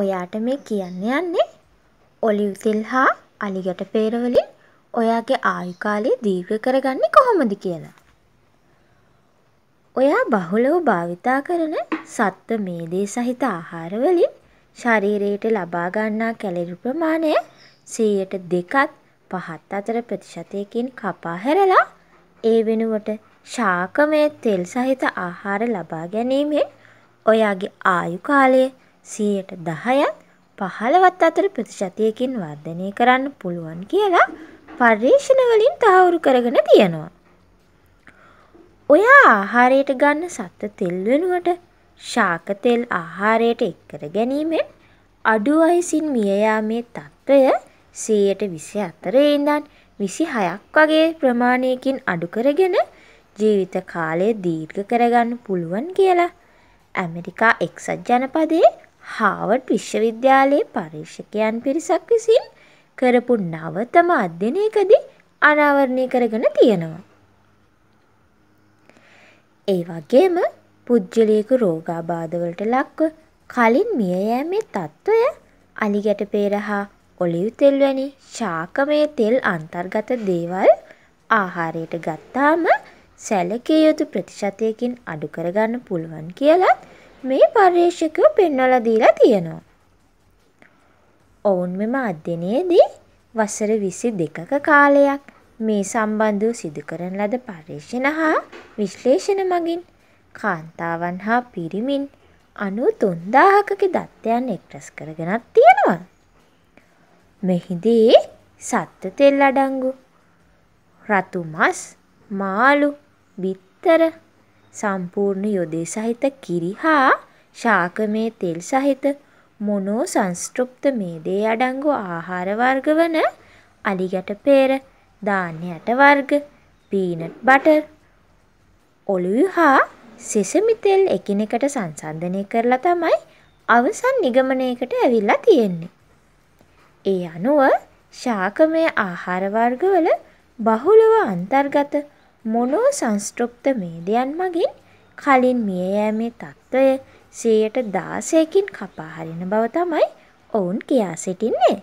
ඔයාට මේ කියන්න යන්නේ ඔලිව් තෙල් හා අලිගැට පේරවලින් ඔයාගේ ආයු කාලය දීර්ඝ කරගන්නේ කොහොමද කියලා. ඔයා බහුලව භාවිතා කරන සත්ව මේදේ සහිත ආහාරවලින් ශරීරයට ලබා ගන්නා කැලරි ප්‍රමාණය 102ත් 5ත් අතර ප්‍රතිශතයකින් කපා හැරලා ඒ වෙනුවට ශාකමය තෙල් සහිත ආහාර ලබා ගැනීමෙන් ඔයාගේ ආයු කාලය සීයට දහයත් පහළවත් අතර ප්‍රතිශතයකින් වර්ධනය කරන්න පුළුවන් කියලා පර්යේෂණවලින් තහවුරු කරගෙන තියෙනවා. ඔයා ආහාරයට ගන්න සත්ත තෙල් වෙනුවට ශාක තෙල් ආහාරයට එක්කර ගැනීමෙන් අඩු අයසින් මියයාමේ තත්ත්වය සීයට විසි අතරේ ඉඳන් විසි හයක් වගේ ප්‍රමාණයකින් අඩුකරගෙන ජීවිත කාලය දීර්ඝ කරගන්න පුළුවන් කියලා ඇමරිකා එක්සත් ජනපදයේ හාවර්ඩ් විශ්වවිද්‍යාලයේ පර්යේෂකයන් පිරිසක් විසින් කරපු නවතම අධ්‍යනයකදී අනාවරණය කරගෙන තියෙනවා. ඒ වගේම පුද්ගලයකු රෝගාබාධවලට ලක්ව කලින් මිය යෑමේ තත්ත්වය අලිගැට පේර හා ඔලිව් තෙල්වැනි ශාකමය තෙල් අන්තර්ගත දේවල් ආහාරයට ගත්තාම සැලකේ යුතු ප්‍රතිශතයකින් අඩුකරගන්න පුළුවන් කියලත් මේ පර්යේෂකයෝ පෙන්වලා දීලා තියෙනවා. ඔවුන් මෙම අධ්‍යනයේදී වසර විසි දෙකක කාලයක් මේ සම්බන්ධව සිදුකරන ලද පර්යේෂණ හා විශ්ලේෂණ මගින් කාන්තාවන් හා පිරිමින් අනු තුන්දාහකකි දත්වයන් එක්ට්‍රස් කරගෙනත් තියෙනවා. මෙහිදී සත්ත තෙල් අඩංගු රතුමස් මාලු බිත්තර සම්පූර්ණ යොදේ සහිත කිරි හා ශාකමය තෙල් සහිත මොනෝ සංස්ෘප්ත මේදේ අඩංගු ආහාර වර්ග වන අලිගැට පේර ධාන්‍යයට වර්ග පීනට් බටර් ඔළුව හා සෙසමිතෙල් එකිනෙකට සංසන්ධනය කරලා තමයි අවසන් නිගමනයකට ඇවිල්ලා තියෙන්නේ. ඒ අනුව ශාකමය ආහාරවර්ගවල බහුලව අන්තර්ගත මොනෝ සංස්ටෘප්ත මේදයන් මගින් කලින් මිය යෑමේ තත්ත්වය සයට දාසයකින් කපා හරින බව තමයි ඔවුන් කියා සිටින්නේ.